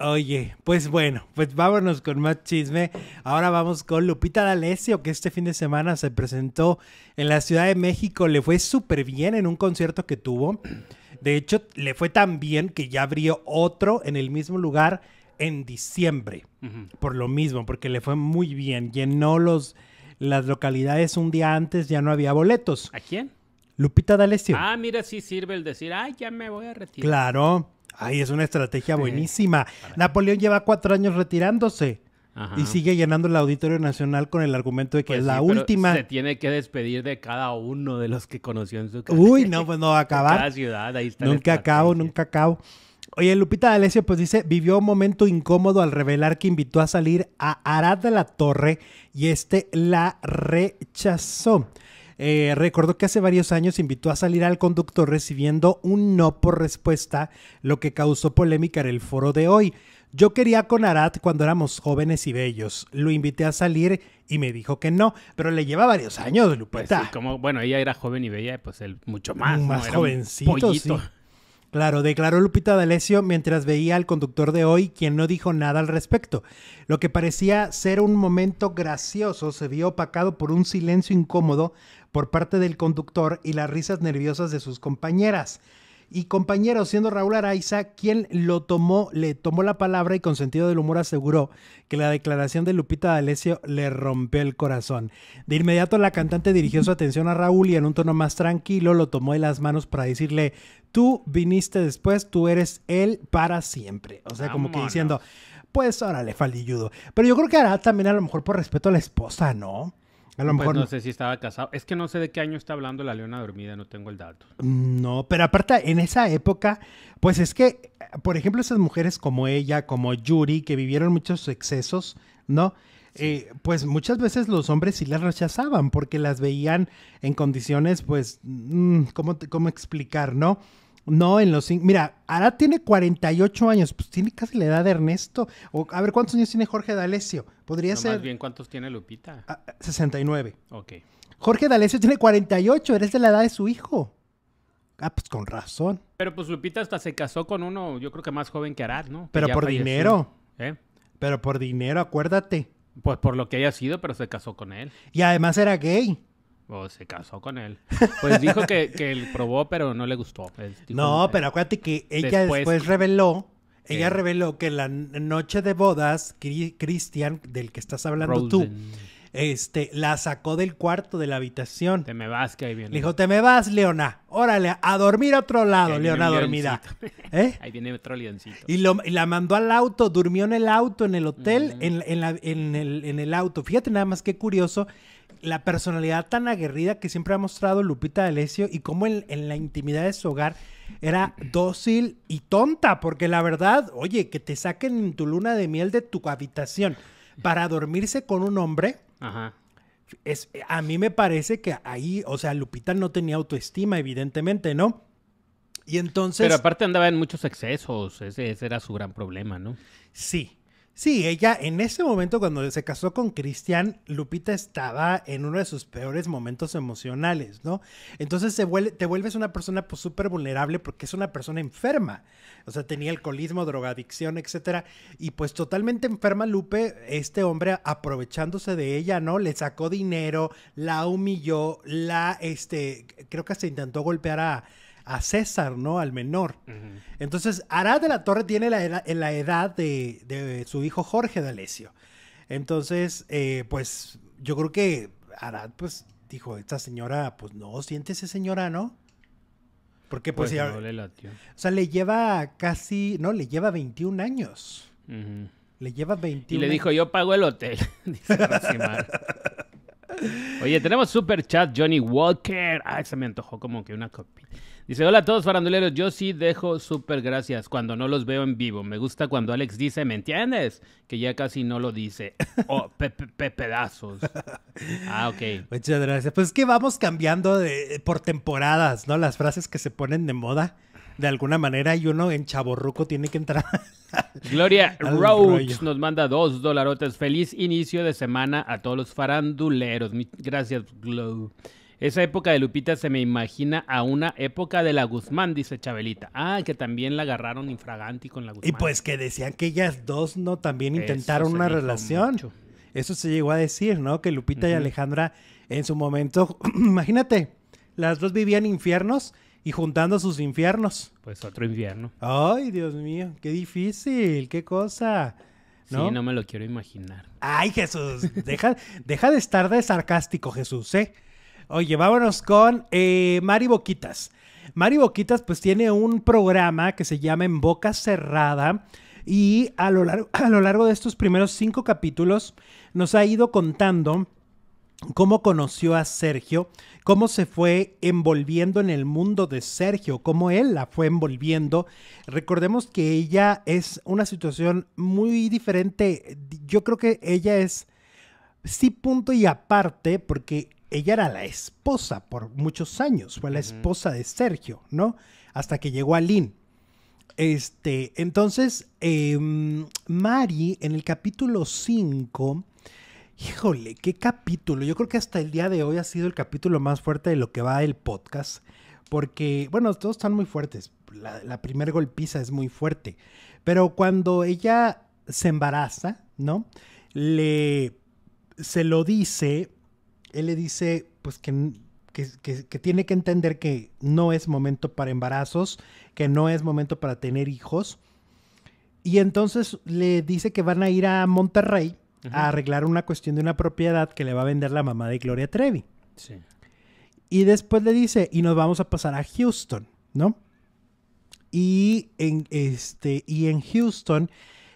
Oye, pues bueno, pues vámonos con más chisme. Ahora vamos con Lupita D'Alessio, que este fin de semana se presentó en la Ciudad de México. Le fue súper bien en un concierto que tuvo. De hecho, le fue tan bien que ya abrió otro en el mismo lugar en diciembre. Por lo mismo, porque le fue muy bien. Llenó los, las localidades un día antes, ya no había boletos. ¿A quién? Lupita D'Alessio. Ah, mira, sí sirve el decir, ay, ya me voy a retirar. Claro. Ay, es una estrategia buenísima. Napoleón lleva cuatro años retirándose. Y sigue llenando el Auditorio Nacional con el argumento de que es pues la última. Se tiene que despedir de cada uno de los que conoció en su casa. Uy, no, pues no va a acabar. Nunca acabo, nunca acabo. Oye, Lupita D'Alessio pues dice, vivió un momento incómodo al revelar que invitó a salir a Arad de la Torre y este la rechazó eh, recordó que hace varios años invitó a salir al conductor recibiendo un no por respuesta, lo que causó polémica en el foro de hoy. Yo quería con Arat cuando éramos jóvenes y bellos. Lo invité a salir y me dijo que no, pero le lleva varios años, pues Lupita. como, bueno, ella era joven y bella, pues él mucho más. Más jovencito, Claro, declaró Lupita D'Alessio mientras veía al conductor de hoy, quien no dijo nada al respecto. Lo que parecía ser un momento gracioso se vio opacado por un silencio incómodo por parte del conductor y las risas nerviosas de sus compañeras. Y compañero, siendo Raúl Araiza quien lo tomó, le tomó la palabra y con sentido del humor aseguró que la declaración de Lupita D'Alessio le rompió el corazón. De inmediato la cantante dirigió su atención a Raúl y en un tono más tranquilo lo tomó de las manos para decirle, tú viniste después, tú eres él para siempre. O sea, como que diciendo, pues órale, faldilludo. Pero yo creo que hará también a lo mejor por respeto a la esposa, ¿no? A lo pues mejor. no sé si estaba casado. Es que no sé de qué año está hablando la leona dormida, no tengo el dato. No, pero aparte, en esa época, pues es que, por ejemplo, esas mujeres como ella, como Yuri, que vivieron muchos excesos, ¿no? Eh, pues muchas veces los hombres sí las rechazaban porque las veían en condiciones, pues, mm, ¿cómo, cómo explicar, no? No, en los. cinco. Mira, Arad tiene 48 años, pues tiene casi la edad de Ernesto. O, a ver, ¿cuántos años tiene Jorge D'Alessio? Podría ser. Más bien, ¿cuántos tiene Lupita? 69. Ah, ah, ok. Jorge D'Alessio tiene 48, eres de la edad de su hijo. Ah, pues con razón. Pero pues Lupita hasta se casó con uno, yo creo que más joven que Arad, ¿no? pero por dinero. ¿Eh? Pero por dinero, acuérdate. Pues por lo que haya sido, pero se casó con él. Y además era gay. O se casó con él. Pues dijo que, él probó, pero no le gustó. no, pero acuérdate que ella después, reveló, ella reveló que la noche de bodas, Cristian, del que estás hablando tú, este, la sacó del cuarto de la habitación. Te me vas, que ahí viene. Le dijo, te me vas, Leona. Órale, a dormir a otro lado, Leona dormida. ¿Eh? Ahí viene otro leoncito. Y, lo, la mandó al auto, durmió en el auto, en el hotel, en, en, en, el, en el auto. Fíjate nada más qué curioso la personalidad tan aguerrida que siempre ha mostrado Lupita D'Alessio y cómo en, la intimidad de su hogar era dócil y tonta, porque la verdad, oye, que te saquen en tu luna de miel de tu habitación para dormirse con un hombre. Es, a mí me parece que ahí, o sea, Lupita no tenía autoestima, evidentemente, ¿no? Y entonces... Pero aparte andaba en muchos excesos, ese, ese era su gran problema, ¿no? Sí, Sí, ella en ese momento cuando se casó con Cristian, Lupita estaba en uno de sus peores momentos emocionales, ¿no? Entonces se vuelve, te vuelves una persona súper pues, vulnerable porque es una persona enferma. O sea, tenía alcoholismo, drogadicción, etcétera. Y pues totalmente enferma Lupe, este hombre aprovechándose de ella, ¿no? Le sacó dinero, la humilló, la, este, creo que hasta intentó golpear a a César, ¿no? Al menor. Entonces, Arad de la Torre tiene la edad, la edad de, su hijo Jorge de Alessio. Entonces, eh, pues yo creo que Arad, pues, dijo, esta señora, pues no, siente esa señora, ¿no? Porque pues, pues ya... O sea, le lleva casi, no, le lleva 21 años. Le lleva 21 Y le dijo, yo pago el hotel. Dice Oye, tenemos super chat Johnny Walker. Ah, se me antojó como que una copia. Dice, hola a todos faranduleros, yo sí dejo súper gracias cuando no los veo en vivo. Me gusta cuando Alex dice, ¿me entiendes? Que ya casi no lo dice. Oh, pedazos. Ah, ok. Muchas gracias. Pues es que vamos cambiando de, por temporadas, ¿no? Las frases que se ponen de moda de alguna manera y uno en chaborruco tiene que entrar. Gloria Roach nos manda dos dolarotes. Feliz inicio de semana a todos los faranduleros. Gracias, Glow. Esa época de Lupita se me imagina a una época de la Guzmán, dice Chabelita. Ah, que también la agarraron infraganti con la Guzmán. Y pues que decían que ellas dos, ¿no? También intentaron una relación. Eso se llegó a decir, ¿no? Que Lupita y Alejandra en su momento, imagínate, las dos vivían infiernos y juntando sus infiernos. Pues otro infierno. Ay, Dios mío, qué difícil, qué cosa. ¿No? Sí, no me lo quiero imaginar. Ay, Jesús, deja, deja de estar de sarcástico, Jesús, ¿eh? Oye, vámonos con eh, Mari Boquitas. Mari Boquitas pues tiene un programa que se llama En Boca Cerrada y a lo largo, a lo largo de estos primeros cinco capítulos nos ha ido contando cómo conoció a Sergio, cómo se fue envolviendo en el mundo de Sergio, cómo él la fue envolviendo. Recordemos que ella es una situación muy diferente. Yo creo que ella es sí punto y aparte porque ella era la esposa por muchos años, fue la esposa de Sergio, ¿no? Hasta que llegó a Lynn. Este, entonces, em, Mari en el capítulo 5, híjole, qué capítulo. Yo creo que hasta el día de hoy ha sido el capítulo más fuerte de lo que va el podcast. Porque, bueno, todos están muy fuertes. La, primer golpiza es muy fuerte. Pero cuando ella se embaraza, ¿no? Le se lo dice él le dice pues que, que, tiene que entender que no es momento para embarazos, que no es momento para tener hijos. Y entonces le dice que van a ir a Monterrey a arreglar una cuestión de una propiedad que le va a vender la mamá de Gloria Trevi. Sí. Y después le dice, y nos vamos a pasar a Houston, ¿no? Y en, este, y en Houston,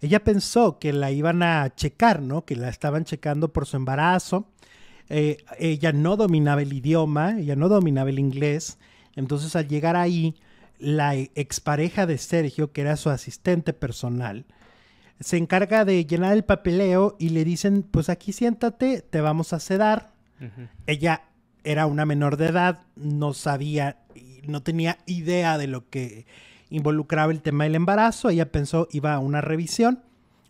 ella pensó que la iban a checar, ¿no? Que la estaban checando por su embarazo eh, ella no dominaba el idioma, ella no dominaba el inglés. Entonces al llegar ahí, la e-, expareja de Sergio, que era su asistente personal, se encarga de llenar el papeleo y le dicen, pues aquí siéntate, te vamos a sedar. Ella era una menor de edad, no sabía, no tenía idea de lo que involucraba el tema del embarazo. Ella pensó iba a una revisión,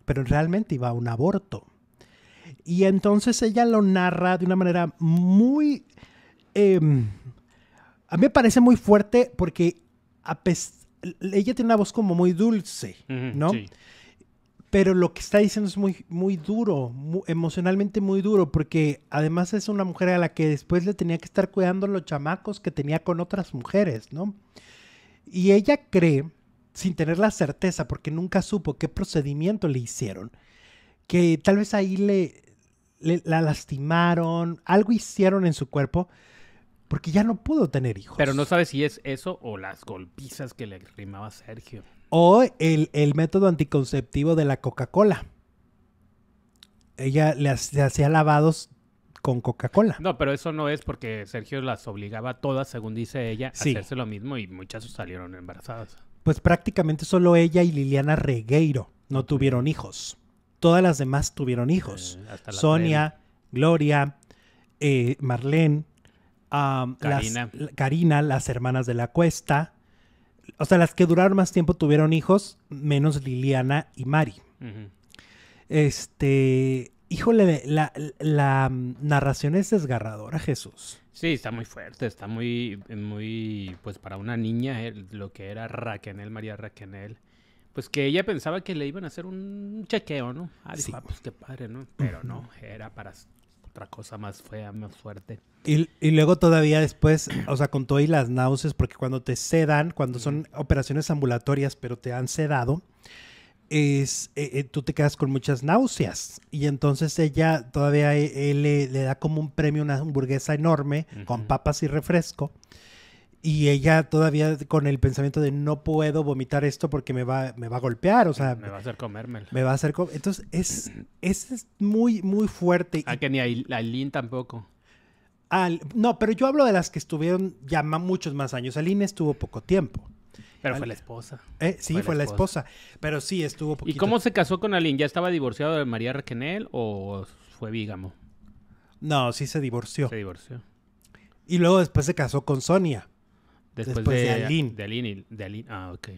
pero realmente iba a un aborto. Y entonces ella lo narra de una manera muy... Em, a mí me parece muy fuerte porque ella tiene una voz como muy dulce, ¿no? Pero lo que está diciendo es muy, muy duro, emocionalmente muy duro, porque además es una mujer a la que después le tenía que estar cuidando los chamacos que tenía con otras mujeres, ¿no? Y ella cree, sin tener la certeza, porque nunca supo qué procedimiento le hicieron, que tal vez ahí le, la lastimaron, algo hicieron en su cuerpo porque ya no pudo tener hijos. Pero no sabe si es eso o las golpizas que le rimaba Sergio. O el, método anticonceptivo de la Coca-Cola. Ella le hacía lavados con Coca-Cola. No, pero eso no es porque Sergio las obligaba a todas, según dice ella, a hacerse lo mismo y muchas salieron embarazadas. Pues prácticamente solo ella y Liliana Regueiro no tuvieron hijos todas las demás tuvieron hijos. Eh, Sonia, Gloria, eh, Marlene, Karina. Las, hermanas de la cuesta. O sea, las que duraron más tiempo tuvieron hijos, menos Liliana y Mari. Este, híjole, la, la, narración es desgarradora, Jesús. Sí, está muy fuerte, está muy, muy, pues para una niña, lo que era Raquenel, María Raquenel pues que ella pensaba que le iban a hacer un chequeo, ¿no? Ah, sí. Ah, pues qué padre, ¿no? Pero no, era para otra cosa más fea, más fuerte. Y, y luego todavía después, o sea, con todo y las náuseas, porque cuando te sedan, cuando son operaciones ambulatorias, pero te han sedado, es, eh, eh, tú te quedas con muchas náuseas. Y entonces ella todavía eh, le, le, da como un premio una hamburguesa enorme con papas y refresco y ella todavía con el pensamiento de no puedo vomitar esto porque me va, me va a golpear, o sea... Me va a hacer comérmelo. Me va a hacer Entonces es, es, es, muy, muy fuerte. Ah, que ni a tampoco. Al, no, pero yo hablo de las que estuvieron ya muchos más años. Aline estuvo poco tiempo. Pero fue la esposa. Eh, sí, fue, la, esposa. Pero sí, estuvo poquito. ¿Y cómo se casó con Aline? ¿Ya estaba divorciado de María Requenel o fue vígamo? No, sí se divorció. Se divorció. Y luego después se casó con Sonia. Después, de, De Aline, Ah, ok.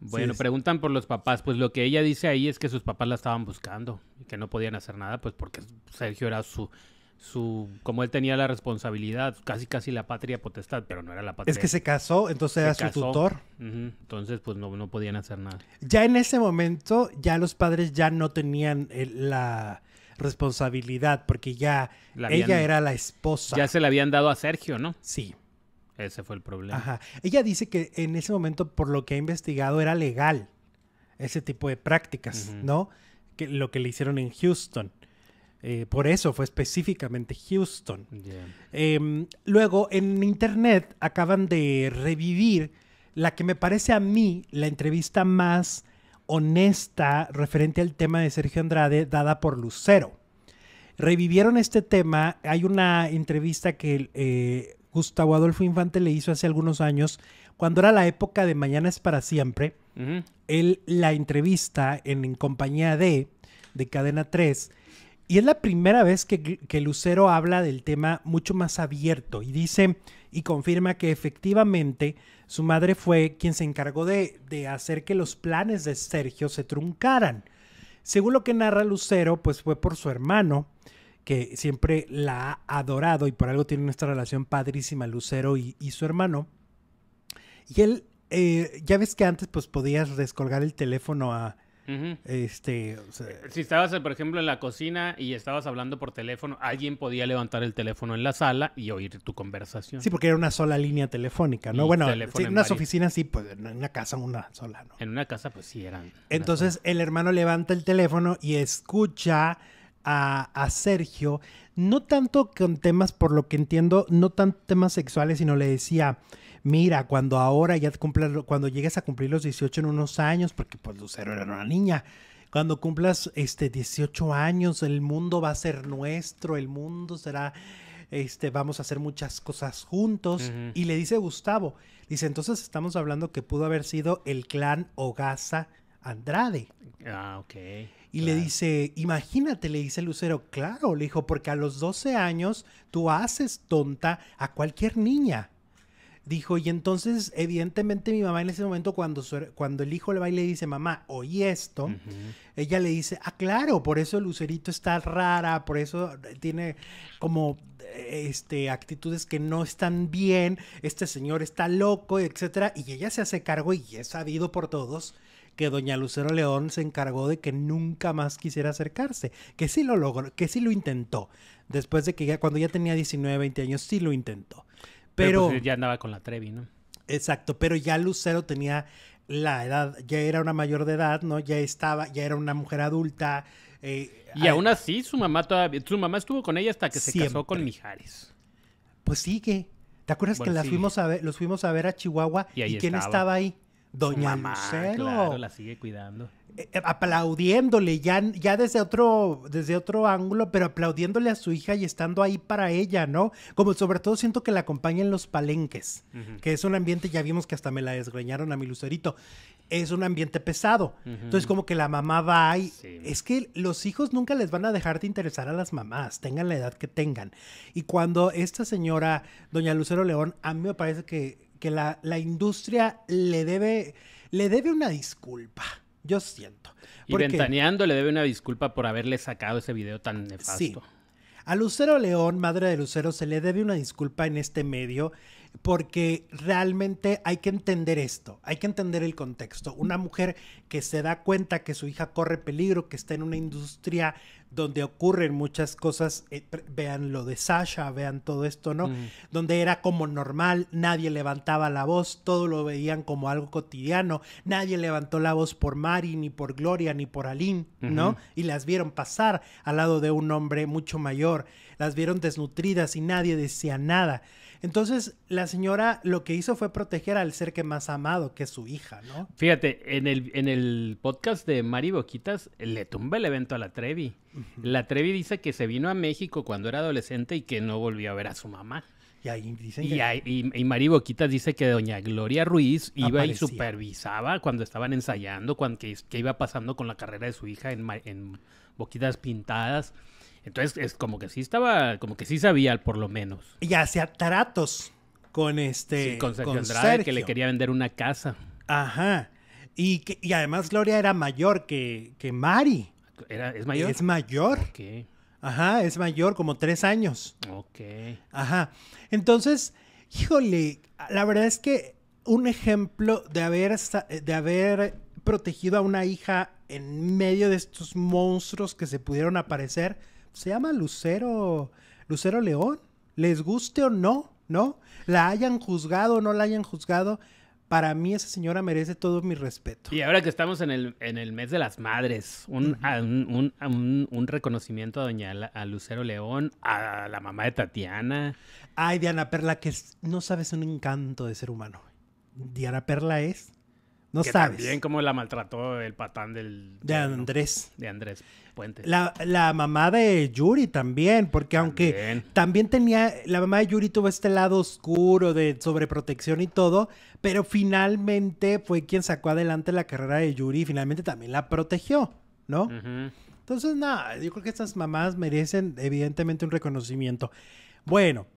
Bueno, preguntan por los papás. Pues lo que ella dice ahí es que sus papás la estaban buscando y que no podían hacer nada, pues porque Sergio era su, su, como él tenía la responsabilidad, casi casi la patria potestad, pero no era la patria. Es que se casó, entonces era su tutor. Entonces, pues no, no podían hacer nada. Ya en ese momento, ya los padres ya no tenían eh, la responsabilidad, porque ya ella era la esposa. Ya se la habían dado a Sergio, ¿no? Sí. Ese fue el problema. Ella dice que en ese momento, por lo que ha investigado, era legal ese tipo de prácticas, ¿no? Que, lo que le hicieron en Houston. Eh, por eso fue específicamente Houston. Em, luego, en internet acaban de revivir la que me parece a mí la entrevista más honesta referente al tema de Sergio Andrade dada por Lucero. Revivieron este tema, hay una entrevista que eh, Gustavo Adolfo Infante le hizo hace algunos años, cuando era la época de Mañana es para siempre, él la entrevista en, compañía de, de Cadena 3, y es la primera vez que, Lucero habla del tema mucho más abierto y dice y confirma que efectivamente su madre fue quien se encargó de, de hacer que los planes de Sergio se truncaran. Según lo que narra Lucero, pues fue por su hermano, que siempre la ha adorado y por algo tiene nuestra relación padrísima, Lucero y, su hermano. Y él, eh, ya ves que antes pues podías descolgar el teléfono a... Este, si estabas, por ejemplo, en la cocina y estabas hablando por teléfono, alguien podía levantar el teléfono en la sala y oír tu conversación. Sí, porque era una sola línea telefónica, ¿no? bueno, en, unas oficinas sí, pues en una casa una sola, ¿no? En una casa pues sí eran. Entonces el hermano levanta el teléfono y escucha a, Sergio, no tanto con temas, por lo que entiendo, no tanto temas sexuales, sino le decía, mira, cuando ahora ya cumpla, cuando llegues a cumplir los 18 en unos años, porque pues Lucero era una niña, cuando cumplas este 18 años, el mundo va a ser nuestro, el mundo será, este, vamos a hacer muchas cosas juntos. Y le dice Gustavo, dice, entonces estamos hablando que pudo haber sido el clan Ogasa Andrade. Ah, ok. Y le dice, imagínate, le dice Lucero, claro, le dijo, porque a los 12 años tú haces tonta a cualquier niña. Dijo, y entonces evidentemente mi mamá en ese momento cuando, cuando el hijo le va y le dice, mamá, oí esto, ella le dice, ah, claro, por eso el Lucerito está rara, por eso tiene como este, actitudes que no están bien, este señor está loco, etcétera, y ella se hace cargo y es sabido por todos que doña Lucero León se encargó de que nunca más quisiera acercarse, que sí lo logró, que sí lo intentó, después de que ya cuando ya tenía 19, 20 años sí lo intentó. Pues, pero, ya andaba con la Trevi, ¿no? Exacto, pero ya Lucero tenía la edad, ya era una mayor de edad, ¿no? Ya estaba, ya era una mujer adulta. Eh, y aún así su mamá todavía, su mamá estuvo con ella hasta que se casó con Mijares. Pues sigue. ¿Te acuerdas que las fuimos a ver, los fuimos a ver a Chihuahua y, quién estaba ahí? Doña Mamá, Claro, la sigue cuidando. Eh, eh, aplaudiéndole ya, ya desde otro, desde otro ángulo, pero aplaudiéndole a su hija y estando ahí para ella, ¿no? Como sobre todo siento que la acompañen los palenques, que es un ambiente, ya vimos que hasta me la desgreñaron a mi lucerito, es un ambiente pesado. Entonces como que la mamá va ahí. es que los hijos nunca les van a dejar de interesar a las mamás, tengan la edad que tengan. Y cuando esta señora, doña Lucero León, a mí me parece que que la, la industria le debe, le debe una disculpa. Yo siento. y Ventaneando le debe una disculpa por haberle sacado ese video tan nefasto. A Lucero León, madre de Lucero, se le debe una disculpa en este medio porque realmente hay que entender esto, hay que entender el contexto. Una mujer que se da cuenta que su hija corre peligro, que está en una industria donde ocurren muchas cosas, eh, vean lo de Sasha, vean todo esto, ¿no? Donde era como normal, nadie levantaba la voz, todo lo veían como algo cotidiano, nadie levantó la voz por Mari, ni por Gloria, ni por Aline, ¿no? Y las vieron pasar al lado de un hombre mucho mayor, las vieron desnutridas y nadie decía nada. Entonces, la señora lo que hizo fue proteger al ser que más amado, que es su hija, ¿no? Fíjate, en el, en el podcast de Mari Boquitas le tumba el evento a la Trevi. La Trevi dice que se vino a México cuando era adolescente y que no volvió a ver a su mamá. Y ahí dicen y, y, Mari Boquitas dice que doña Gloria Ruiz iba y supervisaba cuando estaban ensayando, cuando, que, que, iba pasando con la carrera de su hija en, en Boquitas Pintadas. Entonces es como que sí estaba, como que sí sabía por lo menos. Y hacía tratos con este... con, Sergio que le quería vender una casa. Ajá. Y, que, además Gloria era mayor que, Mari. ¿Es mayor? Es mayor. Okay. Ajá, es mayor, como tres años. Ok. Ajá. Entonces, híjole, la verdad es que un ejemplo de haber, de haber protegido a una hija en medio de estos monstruos que se pudieron aparecer se llama Lucero, Lucero León, les guste o no, ¿no? La hayan juzgado o no la hayan juzgado, para mí esa señora merece todo mi respeto. Y ahora que estamos en el, en el mes de las madres, un, reconocimiento a doña a Lucero León, a la mamá de Tatiana. Ay, Diana Perla, que no sabes un encanto de ser humano. Diana Perla es no que sabes. También como la maltrató el patán del... De Andrés. De Andrés Puente. La, mamá de Yuri también, porque aunque también tenía... La mamá de Yuri tuvo este lado oscuro de sobreprotección y todo, pero finalmente fue quien sacó adelante la carrera de Yuri y finalmente también la protegió, ¿no? Entonces, nada, yo creo que estas mamás merecen evidentemente un reconocimiento. Bueno,